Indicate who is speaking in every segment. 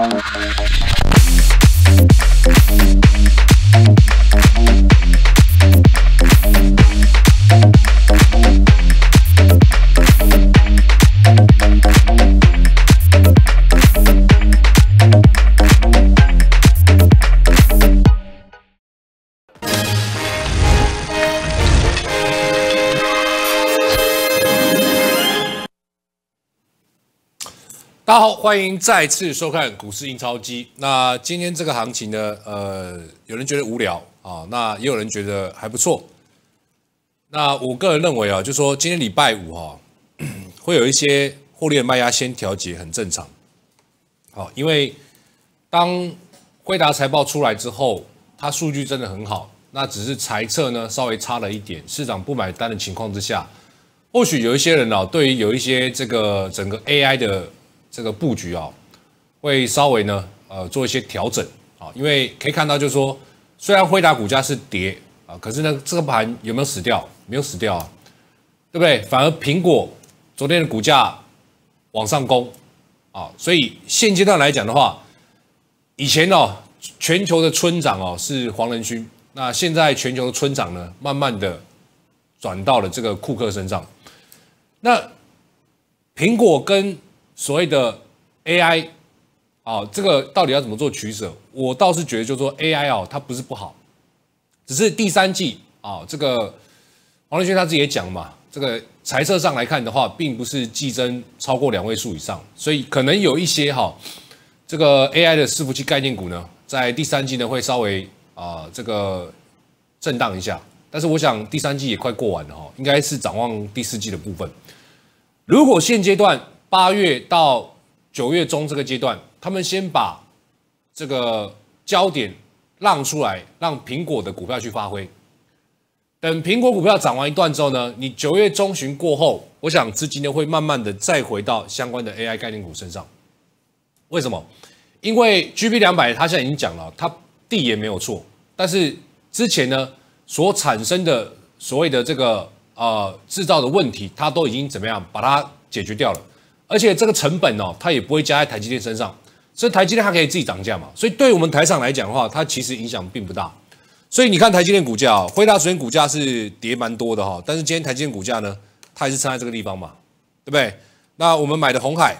Speaker 1: Oh, my God. 大家好，欢迎再次收看《股市印钞机》。那今天这个行情呢，呃，有人觉得无聊啊，那也有人觉得还不错。那我个人认为啊，就说今天礼拜五哈，会有一些获利卖压先调节，很正常。好，因为当辉达财报出来之后，它数据真的很好，那只是猜测呢，稍微差了一点。市场不买单的情况之下，或许有一些人啊，对于有一些这个整个 AI 的。这个布局啊，会稍微呢，呃，做一些调整啊，因为可以看到，就是说，虽然辉达股价是跌啊，可是呢，这个盘有没有死掉？没有死掉啊，对不对？反而苹果昨天的股价往上攻啊，所以现阶段来讲的话，以前哦，全球的村长哦是黄仁勋，那现在全球的村长呢，慢慢的转到了这个库克身上，那苹果跟所谓的 AI 啊，这个到底要怎么做取舍？我倒是觉得，就说 AI 哦，它不是不好，只是第三季啊，这个黄立勋他自己也讲嘛，这个财政上来看的话，并不是季增超过两位数以上，所以可能有一些哈，这个 AI 的伺服器概念股呢，在第三季呢会稍微啊这个震荡一下，但是我想第三季也快过完了哈，应该是展望第四季的部分，如果现阶段。八月到九月中这个阶段，他们先把这个焦点让出来，让苹果的股票去发挥。等苹果股票涨完一段之后呢，你九月中旬过后，我想资金呢会慢慢的再回到相关的 AI 概念股身上。为什么？因为 G B 两百它现在已经讲了，它地也没有错，但是之前呢所产生的所谓的这个呃制造的问题，它都已经怎么样把它解决掉了。而且这个成本哦，它也不会加在台积电身上，所以台积电它可以自己涨价嘛，所以对我们台厂来讲的话，它其实影响并不大。所以你看台积电股价，辉达昨天股价是跌蛮多的哈，但是今天台积电股价呢，它还是撑在这个地方嘛，对不对？那我们买的红海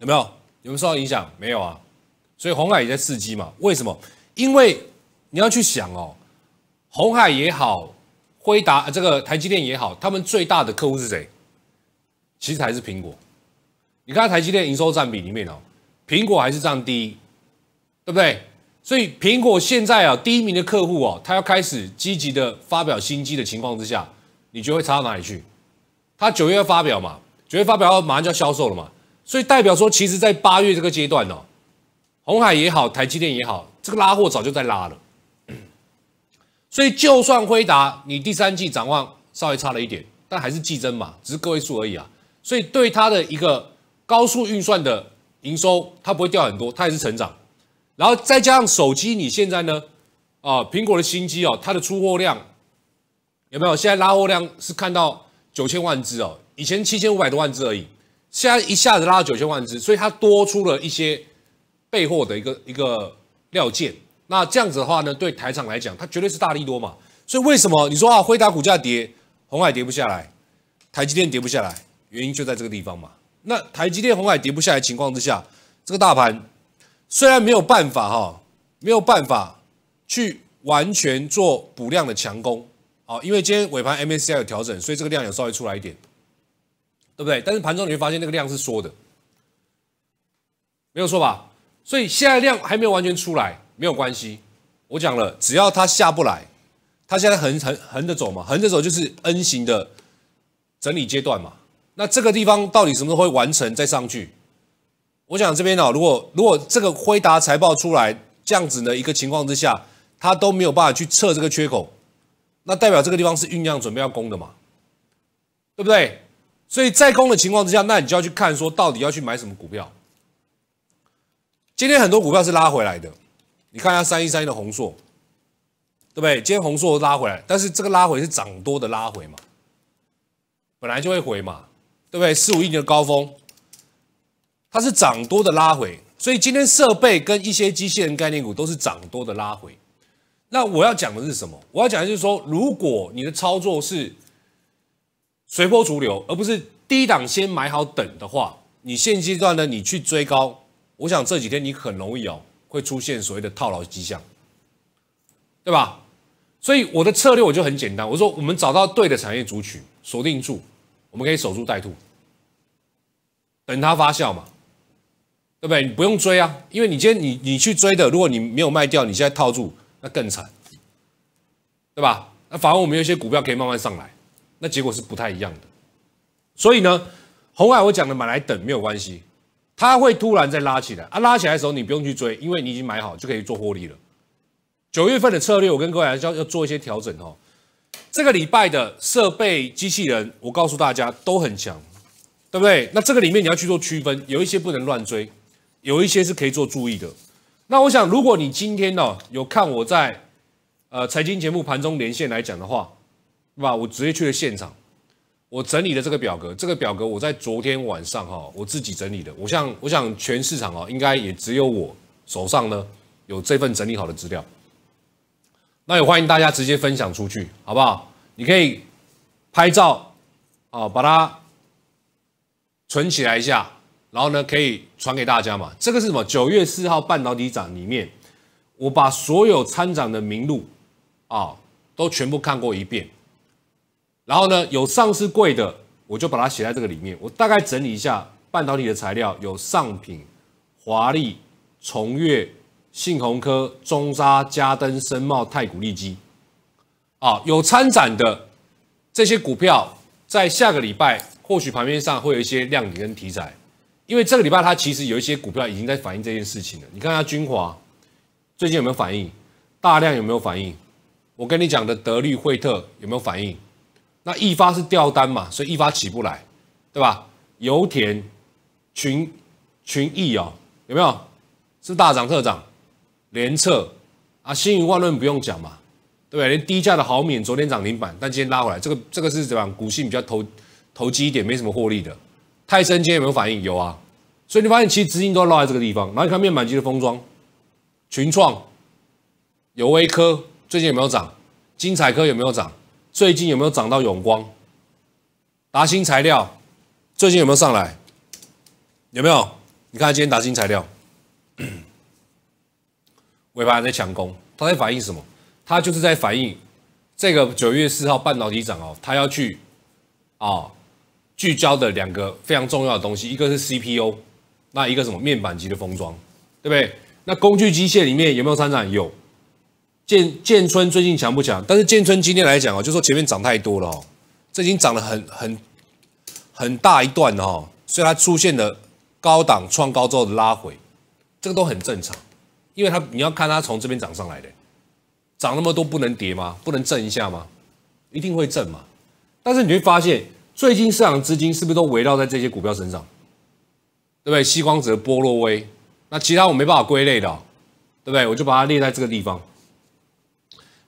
Speaker 1: 有没有？有没有受到影响？没有啊，所以红海也在刺激嘛。为什么？因为你要去想哦，红海也好，辉达这个台积电也好，他们最大的客户是谁？其实还是苹果。你看台积电营收占比里面哦，苹果还是占第一，对不对？所以苹果现在啊第一名的客户哦，他要开始积极的发表新机的情况之下，你得会差到哪里去？他九月发表嘛，九月发表要马上就要销售了嘛，所以代表说，其实在八月这个阶段哦，红海也好，台积电也好，这个拉货早就在拉了。所以就算辉达你第三季展望稍微差了一点，但还是季增嘛，只是个位数而已啊。所以对他的一个。高速运算的营收，它不会掉很多，它也是成长。然后再加上手机，你现在呢？啊，苹果的新机哦，它的出货量有没有？现在拉货量是看到九千万只哦，以前七千五百多万只而已，现在一下子拉到九千万只，所以它多出了一些备货的一个一个料件。那这样子的话呢，对台厂来讲，它绝对是大力多嘛。所以为什么你说啊，辉达股价跌，红海跌不下来，台积电跌不下来，原因就在这个地方嘛。那台积电红海跌不下来情况之下，这个大盘虽然没有办法哈，没有办法去完全做补量的强攻，啊，因为今天尾盘 m a c i 有调整，所以这个量有稍微出来一点，对不对？但是盘中你会发现那个量是缩的，没有错吧？所以现在量还没有完全出来，没有关系。我讲了，只要它下不来，它现在横横横着走嘛，横着走就是 N 型的整理阶段嘛。那这个地方到底什么时候会完成再上去？我想这边哦，如果如果这个辉达财报出来这样子呢一个情况之下，它都没有办法去测这个缺口，那代表这个地方是酝酿准备要攻的嘛，对不对？所以在攻的情况之下，那你就要去看说到底要去买什么股票。今天很多股票是拉回来的，你看一下三一三一的红硕，对不对？今天红硕拉回来，但是这个拉回是涨多的拉回嘛，本来就会回嘛。对不对？四五亿年的高峰，它是涨多的拉回，所以今天设备跟一些机器人概念股都是涨多的拉回。那我要讲的是什么？我要讲的就是说，如果你的操作是随波逐流，而不是低档先买好等的话，你现阶段呢，你去追高，我想这几天你很容易哦会出现所谓的套牢迹象，对吧？所以我的策略我就很简单，我说我们找到对的产业组群，锁定住。我们可以守株待兔，等它发酵嘛，对不对？你不用追啊，因为你今天你你去追的，如果你没有卖掉，你现在套住，那更惨，对吧？那反而我们有些股票可以慢慢上来，那结果是不太一样的。所以呢，红海我讲的买来等没有关系，它会突然再拉起来啊！拉起来的时候你不用去追，因为你已经买好就可以做获利了。九月份的策略我跟各位要要做一些调整哦。这个礼拜的设备机器人，我告诉大家都很强，对不对？那这个里面你要去做区分，有一些不能乱追，有一些是可以做注意的。那我想，如果你今天呢有看我在呃财经节目盘中连线来讲的话，对吧？我直接去了现场，我整理了这个表格。这个表格我在昨天晚上哈，我自己整理的。我想，我想，全市场啊，应该也只有我手上呢有这份整理好的资料。那也欢迎大家直接分享出去，好不好？你可以拍照，啊，把它存起来一下，然后呢，可以传给大家嘛。这个是什么？九月四号半导体展里面，我把所有参展的名录，啊，都全部看过一遍。然后呢，有上市贵的，我就把它写在这个里面。我大概整理一下半导体的材料，有上品、华丽、崇越。信鸿科、中沙、嘉登、深茂、太古、利基，啊，有参展的这些股票，在下个礼拜或许盘面上会有一些亮点跟题材，因为这个礼拜它其实有一些股票已经在反映这件事情了。你看它军华最近有没有反应？大量有没有反应？我跟你讲的德律惠特有没有反应？那一发是掉单嘛，所以一发起不来，对吧？油田群群益哦，有没有？是大涨特涨。联测啊，新余万润不用讲嘛，对不对？连低价的豪免昨天涨停板，但今天拉回来，这个这个是怎么样？股性比较投投机一点，没什么获利的。泰森今天有没有反应？有啊，所以你发现其实资金都落在这个地方。然后你看面板机的封装，群创、有威科最近有没有涨？晶彩科有没有涨？最近有没有涨到永光？达新材料最近有没有上来？有没有？你看今天达新材料。尾盘在强攻，它在反映什么？它就是在反映这个九月四号半导体涨哦，它要去啊聚焦的两个非常重要的东西，一个是 CPU，那一个什么面板级的封装，对不对？那工具机械里面有没有参展？有。建建村最近强不强？但是建村今天来讲哦，就说前面涨太多了，哦，这已经涨了很很很大一段了哦，所以它出现了高档创高之后的拉回，这个都很正常。因为它，你要看它从这边涨上来的，涨那么多不能跌吗？不能震一下吗？一定会震嘛。但是你会发现，最近市场资金是不是都围绕在这些股票身上，对不对？西光泽、波洛威，那其他我没办法归类的，对不对？我就把它列在这个地方。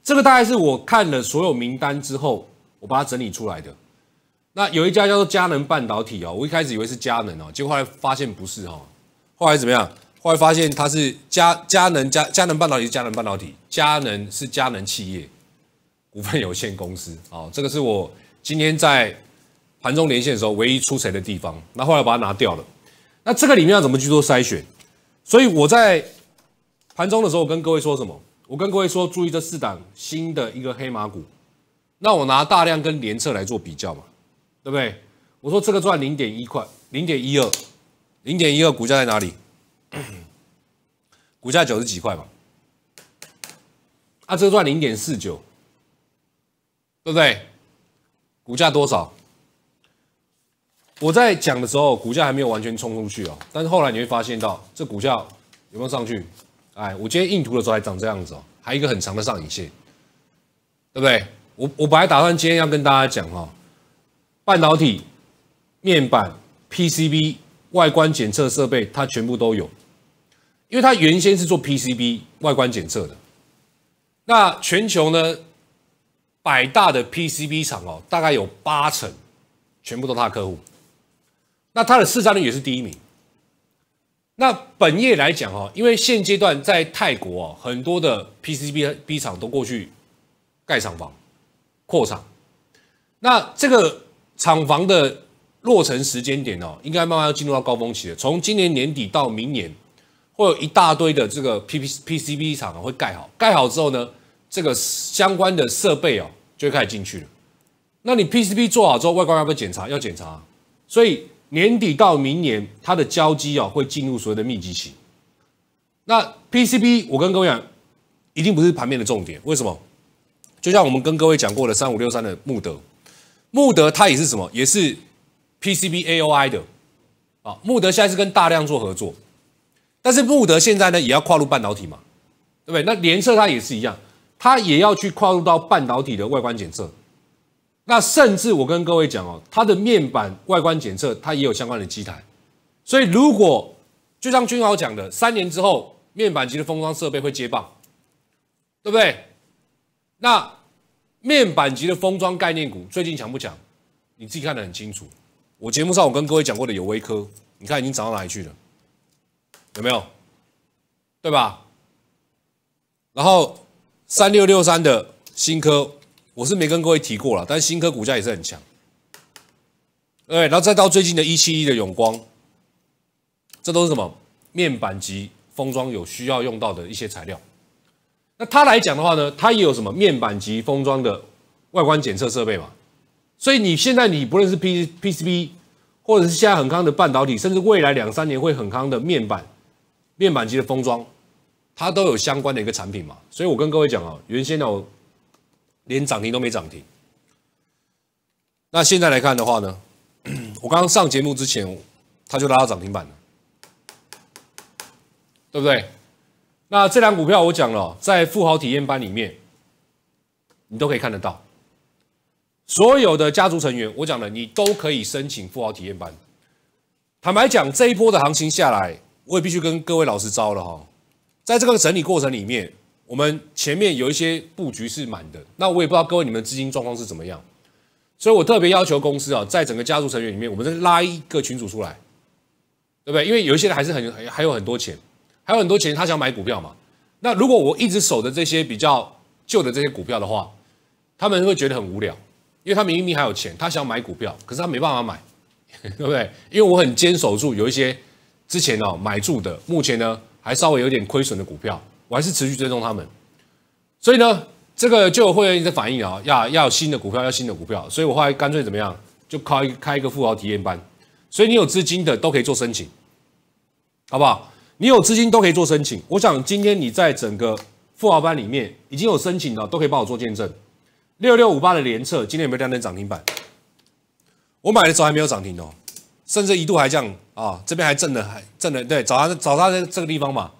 Speaker 1: 这个大概是我看了所有名单之后，我把它整理出来的。那有一家叫做佳能半导体哦，我一开始以为是佳能哦，结果后来发现不是哦。后来怎么样？后来发现它是佳佳能佳佳能半导体，佳能半导体，佳能是佳能企业股份有限公司。哦，这个是我今天在盘中连线的时候唯一出神的地方。那后来把它拿掉了。那这个里面要怎么去做筛选？所以我在盘中的时候我跟各位说什么？我跟各位说，注意这四档新的一个黑马股。那我拿大量跟联测来做比较嘛，对不对？我说这个赚零点一块，零点一二，零点一二股价在哪里？股价九十几块嘛，啊，这个赚零点四九，对不对？股价多少？我在讲的时候，股价还没有完全冲出去哦。但是后来你会发现到，这股价有没有上去？哎，我今天印图的时候还长这样子哦，还一个很长的上影线，对不对？我我本来打算今天要跟大家讲哦，半导体面板、PCB 外观检测设备，它全部都有。因为他原先是做 PCB 外观检测的，那全球呢，百大的 PCB 厂哦，大概有八成，全部都他的客户。那他的市占率也是第一名。那本业来讲哦，因为现阶段在泰国哦，很多的 PCB 厂都过去盖厂房、扩厂。那这个厂房的落成时间点哦，应该慢慢要进入到高峰期了，从今年年底到明年。会有一大堆的这个 P P C B 厂会盖好，盖好之后呢，这个相关的设备哦就会开始进去了。那你 P C B 做好之后，外观要不要检查？要检查。所以年底到明年，它的交机哦会进入所谓的密集期。那 P C B 我跟各位讲，一定不是盘面的重点。为什么？就像我们跟各位讲过的三五六三的穆德，穆德它也是什么？也是 P C B A O I 的啊。穆德现在是跟大量做合作。但是富德现在呢也要跨入半导体嘛，对不对？那联测它也是一样，它也要去跨入到半导体的外观检测。那甚至我跟各位讲哦，它的面板外观检测它也有相关的机台。所以如果就像君豪讲的，三年之后面板级的封装设备会接棒，对不对？那面板级的封装概念股最近强不强？你自己看得很清楚。我节目上我跟各位讲过的有微科，你看已经涨到哪里去了？有没有？对吧？然后三六六三的新科，我是没跟各位提过了，但新科股价也是很强。对，然后再到最近的一七一的永光，这都是什么面板级封装有需要用到的一些材料。那它来讲的话呢，它也有什么面板级封装的外观检测设备嘛？所以你现在你不论是 P P C B，或者是现在很康的半导体，甚至未来两三年会很康的面板。面板机的封装，它都有相关的一个产品嘛，所以我跟各位讲啊，原先哦连涨停都没涨停，那现在来看的话呢，我刚刚上节目之前，它就拉到涨停板了，对不对？那这档股票我讲了，在富豪体验班里面，你都可以看得到，所有的家族成员，我讲了，你都可以申请富豪体验班。坦白讲，这一波的行情下来。我也必须跟各位老师招了哈，在这个整理过程里面，我们前面有一些布局是满的。那我也不知道各位你们资金状况是怎么样，所以我特别要求公司啊，在整个家族成员里面，我们再拉一个群主出来，对不对？因为有一些人还是很还还有很多钱，还有很多钱，他想买股票嘛。那如果我一直守着这些比较旧的这些股票的话，他们会觉得很无聊，因为他明明还有钱，他想买股票，可是他没办法买，对不对？因为我很坚守住有一些。之前呢买住的，目前呢还稍微有点亏损的股票，我还是持续追踪他们。所以呢，这个就有会员一反映啊，要要新的股票，要新的股票。所以我后来干脆怎么样，就开一开一个富豪体验班。所以你有资金的都可以做申请，好不好？你有资金都可以做申请。我想今天你在整个富豪班里面已经有申请了，都可以帮我做见证。六六五八的联测今天有没有亮灯涨停板？我买的时还没有涨停哦，甚至一度还降。啊，这边还震了，还震了，对，早上早上在这个地方嘛，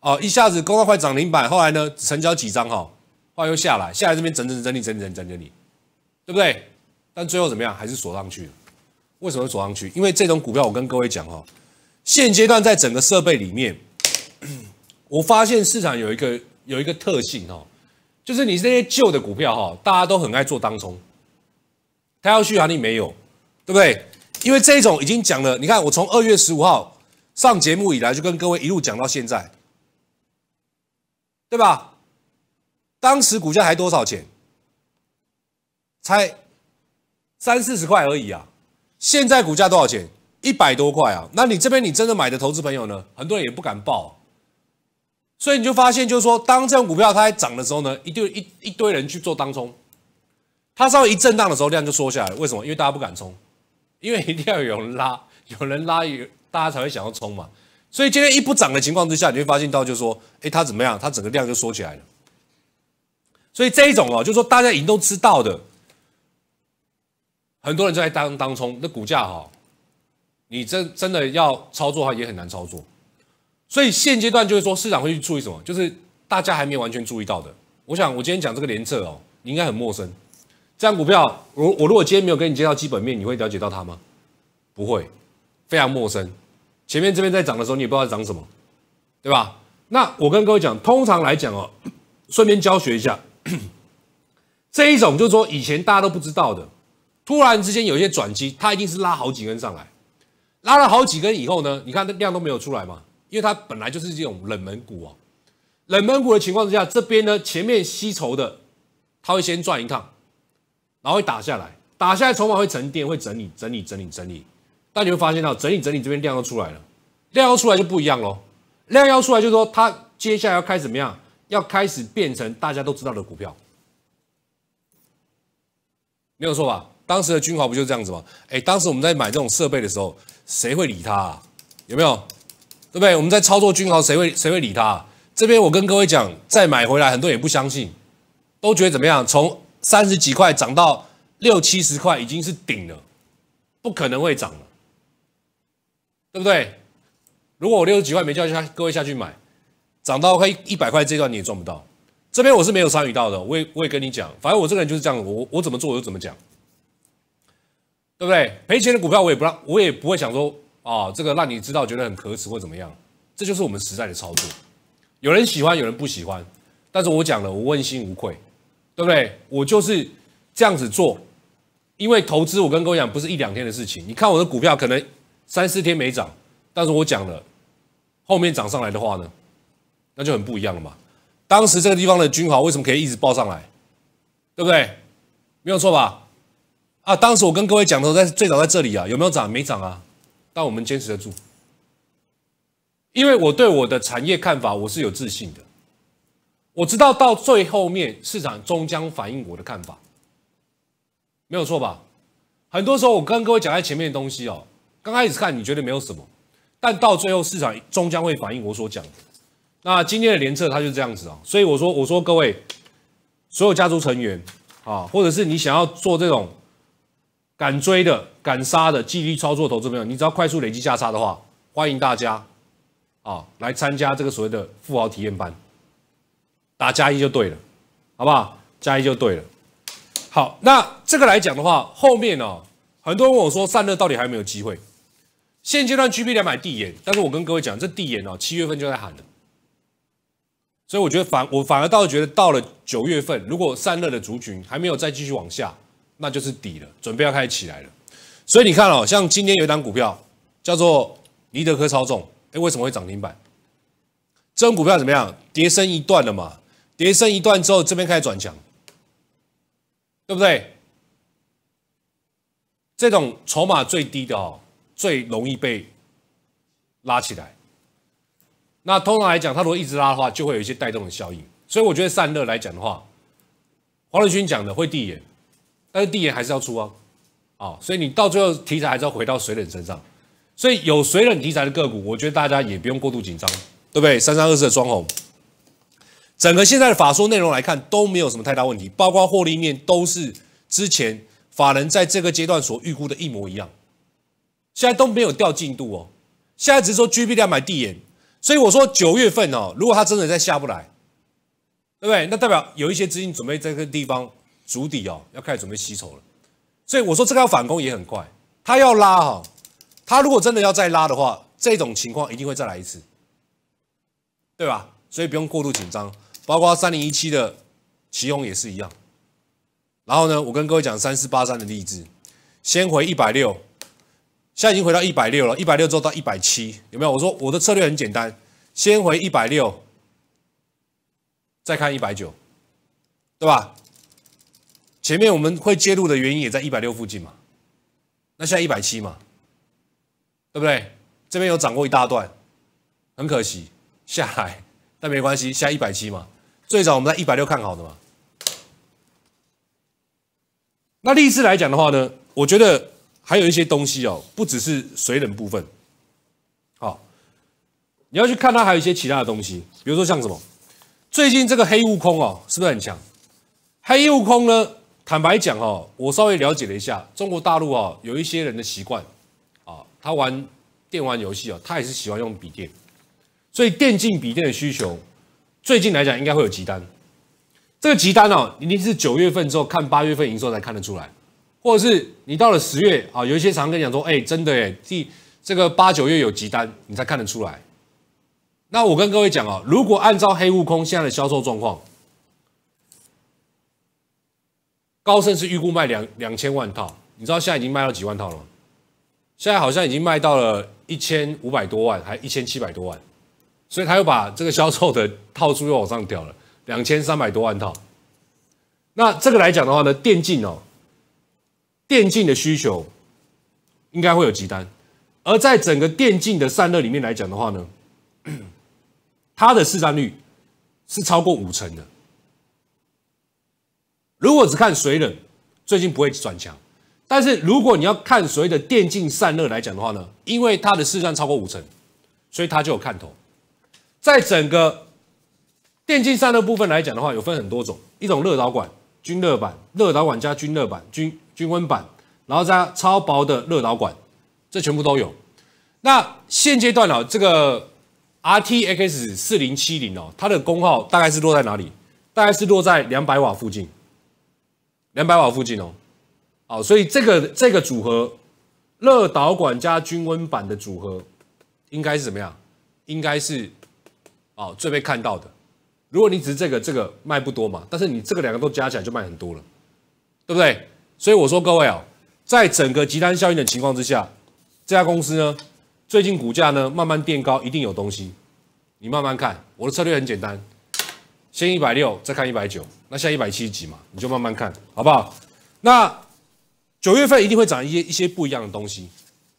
Speaker 1: 哦，一下子公告快涨停板，后来呢成交几张哈，后来又下来，下来这边整整整理整理整理整理，对不对？但最后怎么样，还是锁上去。了。为什么锁上去？因为这种股票，我跟各位讲哈，现阶段在整个设备里面，我发现市场有一个有一个特性哈，就是你这些旧的股票哈，大家都很爱做当冲，它要能电力没有，对不对？因为这种已经讲了，你看我从二月十五号上节目以来，就跟各位一路讲到现在，对吧？当时股价还多少钱？才三四十块而已啊！现在股价多少钱？一百多块啊！那你这边你真的买的投资朋友呢？很多人也不敢报，所以你就发现，就是说，当这种股票它在涨的时候呢，一堆一一堆人去做当冲，它稍微一震荡的时候，量就缩下来。为什么？因为大家不敢冲。因为一定要有人拉，有人拉，有大家才会想要冲嘛。所以今天一不涨的情况之下，你会发现到就是说，哎，它怎么样？它整个量就缩起来了。所以这一种哦，就是说大家已经都知道的，很多人就在当当冲，那股价哈，你真真的要操作的话也很难操作。所以现阶段就是说，市场会去注意什么？就是大家还没有完全注意到的。我想，我今天讲这个连测哦，你应该很陌生。这张股票，我我如果今天没有跟你介绍基本面，你会了解到它吗？不会，非常陌生。前面这边在涨的时候，你也不知道涨什么，对吧？那我跟各位讲，通常来讲哦，顺便教学一下，这一种就是说以前大家都不知道的，突然之间有一些转机，它一定是拉好几根上来，拉了好几根以后呢，你看量都没有出来嘛，因为它本来就是这种冷门股哦。冷门股的情况之下，这边呢前面吸筹的，它会先转一趟。然后会打下来，打下来，筹码会沉淀，会整理，整理，整理，整理。但你会发现到，整理，整理，这边量都出来了，量要出来就不一样喽。量要出来，就是说它接下来要开怎么样？要开始变成大家都知道的股票，没有错吧？当时的军豪不就这样子吗？哎，当时我们在买这种设备的时候，谁会理啊？有没有？对不对？我们在操作军豪，谁会谁会理啊？这边我跟各位讲，再买回来，很多人不相信，都觉得怎么样？从三十几块涨到六七十块已经是顶了，不可能会涨了，对不对？如果我六十几块没叫下各位下去买，涨到快一百块这段你也赚不到。这边我是没有参与到的，我也我也跟你讲，反正我这个人就是这样，我我怎么做我就怎么讲，对不对？赔钱的股票我也不让，我也不会想说啊，这个让你知道觉得很可耻或怎么样，这就是我们实在的操作。有人喜欢，有人不喜欢，但是我讲了，我问心无愧。对不对？我就是这样子做，因为投资我跟各位讲不是一两天的事情。你看我的股票可能三四天没涨，但是我讲了，后面涨上来的话呢，那就很不一样了嘛。当时这个地方的军华为什么可以一直报上来？对不对？没有错吧？啊，当时我跟各位讲的在最早在这里啊，有没有涨？没涨啊，但我们坚持得住，因为我对我的产业看法我是有自信的。我知道到最后面，市场终将反映我的看法，没有错吧？很多时候，我跟各位讲在前面的东西哦，刚开始看你觉得没有什么，但到最后市场终将会反映我所讲的。那今天的联测它就是这样子啊，所以我说，我说各位所有家族成员啊，或者是你想要做这种敢追的、敢杀的纪律操作投资朋友，你只要快速累积价差的话，欢迎大家啊来参加这个所谓的富豪体验班。打加一就对了，好不好？加一就对了。好，那这个来讲的话，后面哦，很多人问我说，散热到底还有没有机会？现阶段 G b 两百地延，但是我跟各位讲，这地延哦，七月份就在喊了，所以我觉得反我反而倒是觉得，到了九月份，如果散热的族群还没有再继续往下，那就是底了，准备要开始起来了。所以你看哦，像今天有一档股票叫做尼德科超重，哎，为什么会涨停板？这种股票怎么样？跌升一段了嘛。叠升一段之后，这边开始转强，对不对？这种筹码最低的哦，最容易被拉起来。那通常来讲，它如果一直拉的话，就会有一些带动的效应。所以我觉得散热来讲的话，黄立勋讲的会递延，但是递延还是要出啊，啊，所以你到最后题材还是要回到水冷身上。所以有水冷题材的个股，我觉得大家也不用过度紧张，对不对？三三二四的双红。整个现在的法说内容来看都没有什么太大问题，包括获利面都是之前法人在这个阶段所预估的一模一样，现在都没有掉进度哦，现在只是说 G B 要买地眼，所以我说九月份哦，如果它真的再下不来，对不对？那代表有一些资金准备这个地方足底哦，要开始准备吸筹了，所以我说这个要反攻也很快，它要拉哈，它如果真的要再拉的话，这种情况一定会再来一次，对吧？所以不用过度紧张。包括三零一七的旗宏也是一样，然后呢，我跟各位讲三四八三的例子，先回一百六，现在已经回到一百六了，一百六之后到一百七，有没有？我说我的策略很简单，先回一百六，再看一百九，对吧？前面我们会揭露的原因也在一百六附近嘛，那现在一百七嘛，对不对？这边有涨过一大段，很可惜下来，但没关系，下一百七嘛。最早我们在一百六看好的嘛，那历史来讲的话呢，我觉得还有一些东西哦，不只是水冷部分，好，你要去看它还有一些其他的东西，比如说像什么，最近这个黑悟空哦，是不是很强？黑悟空呢，坦白讲哦，我稍微了解了一下，中国大陆哦，有一些人的习惯啊，他玩电玩游戏哦，他也是喜欢用笔电，所以电竞笔电的需求。最近来讲，应该会有急单。这个急单哦，一定是九月份之后看八月份营收才看得出来，或者是你到了十月啊，有一些常跟你讲说，哎，真的哎，第这个八九月有急单，你才看得出来。那我跟各位讲哦，如果按照黑悟空现在的销售状况，高盛是预估卖两两千万套，你知道现在已经卖到几万套了吗？现在好像已经卖到了一千五百多万，还一千七百多万。所以他又把这个销售的套数又往上调了两千三百多万套。那这个来讲的话呢，电竞哦，电竞的需求应该会有极单。而在整个电竞的散热里面来讲的话呢，它的市占率是超过五成的。如果只看水冷，最近不会转强。但是如果你要看所谓的电竞散热来讲的话呢，因为它的市占超过五成，所以它就有看头。在整个电竞散热部分来讲的话，有分很多种，一种热导管、均热板、热导管加均热板、均均温板，然后加超薄的热导管，这全部都有。那现阶段哦，这个 R T X 四零七零哦，它的功耗大概是落在哪里？大概是落在两百瓦附近，两百瓦附近哦。好，所以这个这个组合，热导管加均温板的组合，应该是怎么样？应该是。哦，最被看到的。如果你只是这个，这个卖不多嘛，但是你这个两个都加起来就卖很多了，对不对？所以我说各位哦，在整个集端效应的情况之下，这家公司呢，最近股价呢慢慢变高，一定有东西。你慢慢看，我的策略很简单，先一百六，再看一百九，那现在一百七十几嘛，你就慢慢看好不好？那九月份一定会涨一些一些不一样的东西，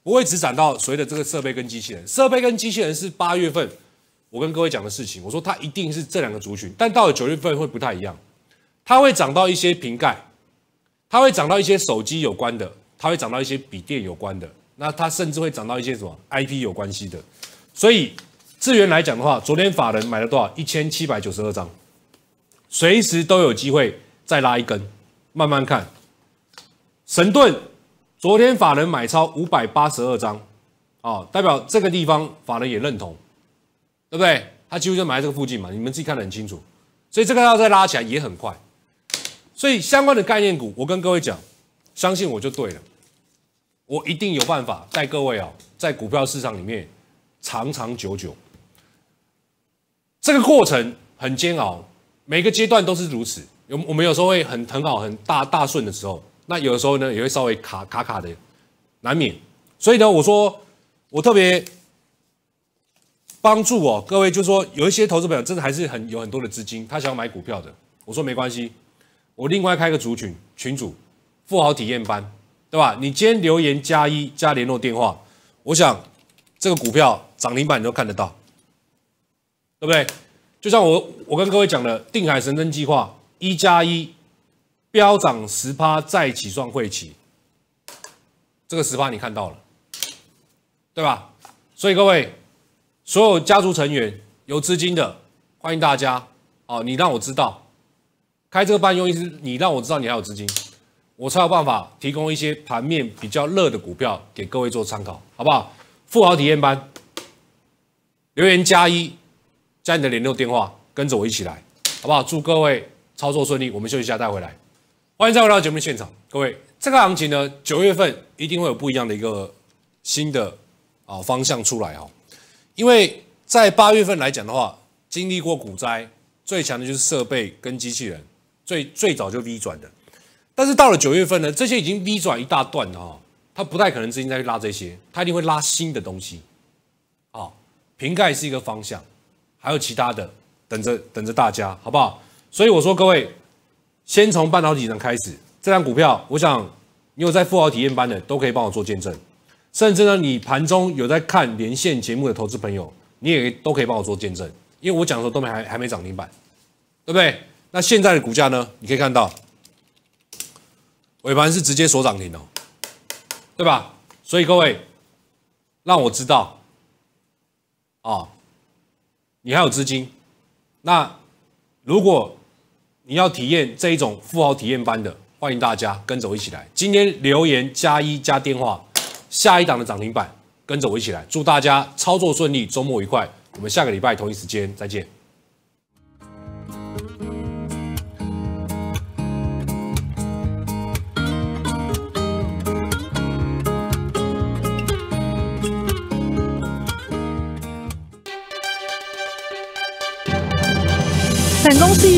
Speaker 1: 不会只涨到随着这个设备跟机器人。设备跟机器人是八月份。我跟各位讲的事情，我说它一定是这两个族群，但到了九月份会不太一样，它会涨到一些瓶盖，它会涨到一些手机有关的，它会涨到一些笔电有关的，那它甚至会涨到一些什么 IP 有关系的。所以资源来讲的话，昨天法人买了多少？一千七百九十二张，随时都有机会再拉一根，慢慢看。神盾昨天法人买超五百八十二张，啊，代表这个地方法人也认同。对不对？它几乎就埋在这个附近嘛，你们自己看得很清楚，所以这个要再拉起来也很快，所以相关的概念股，我跟各位讲，相信我就对了，我一定有办法带各位啊，在股票市场里面长长久久。这个过程很煎熬，每个阶段都是如此。有我们有时候会很很好、很大大顺的时候，那有的时候呢也会稍微卡卡卡的，难免。所以呢，我说我特别。帮助我，各位就是说，有一些投资朋友真的还是很有很多的资金，他想要买股票的。我说没关系，我另外开个族群群主富豪体验班，对吧？你今天留言加一加联络电话，我想这个股票涨停板你都看得到，对不对？就像我我跟各位讲的定海神针计划一加一飙涨十趴再起算会起，这个十趴你看到了，对吧？所以各位。所有家族成员有资金的，欢迎大家哦！你让我知道，开这个班用意是，你让我知道你还有资金，我才有办法提供一些盘面比较热的股票给各位做参考，好不好？富豪体验班，留言加一，加你的联络电话，跟着我一起来，好不好？祝各位操作顺利，我们休息一下再回来。欢迎再回到节目现场，各位，这个行情呢，九月份一定会有不一样的一个新的啊方向出来哦。因为在八月份来讲的话，经历过股灾最强的就是设备跟机器人，最最早就 V 转的。但是到了九月份呢，这些已经 V 转一大段了哈，它不太可能资金再去拉这些，它一定会拉新的东西。好，瓶盖是一个方向，还有其他的等着等着大家，好不好？所以我说各位，先从半导体上开始，这张股票，我想你有在富豪体验班的都可以帮我做见证。甚至呢，你盘中有在看连线节目的投资朋友，你也都可以帮我做见证，因为我讲说都没还还没涨停板，对不对？那现在的股价呢？你可以看到尾盘是直接锁涨停哦，对吧？所以各位让我知道，啊，你还有资金，那如果你要体验这一种富豪体验班的，欢迎大家跟着我一起来。今天留言加一加电话。下一档的涨停板，跟着我一起来。祝大家操作顺利，周末愉快。我们下个礼拜同一时间再见。